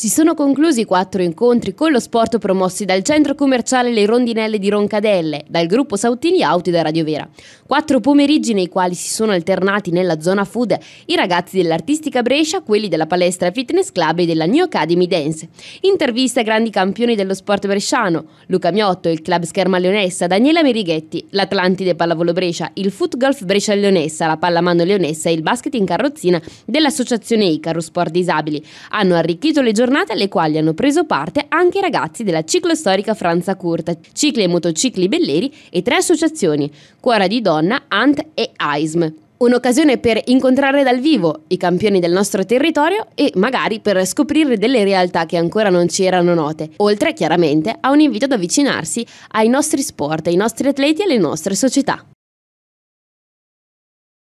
Si sono conclusi quattro incontri con lo sport promossi dal centro commerciale Le Rondinelle di Roncadelle, dal gruppo Sautini e da Radio Vera. Quattro pomeriggi nei quali si sono alternati nella zona food i ragazzi dell'artistica Brescia, quelli della palestra fitness club e della New Academy Dance. Interviste a grandi campioni dello sport bresciano, Luca Miotto, il club Scherma Leonessa, Daniela Merighetti, l'Atlantide Pallavolo Brescia, il foot golf Brescia Leonessa, la pallamano Leonessa e il basket in carrozzina dell'associazione Icaro Sport Disabili. Hanno arricchito le giornate giornate alle quali hanno preso parte anche i ragazzi della ciclostorica Franza Curta, Cicli e Motocicli Belleri e tre associazioni, Cuora di Donna, Ant e AISM. Un'occasione per incontrare dal vivo i campioni del nostro territorio e magari per scoprire delle realtà che ancora non ci erano note, oltre chiaramente a un invito ad avvicinarsi ai nostri sport, ai nostri atleti e alle nostre società.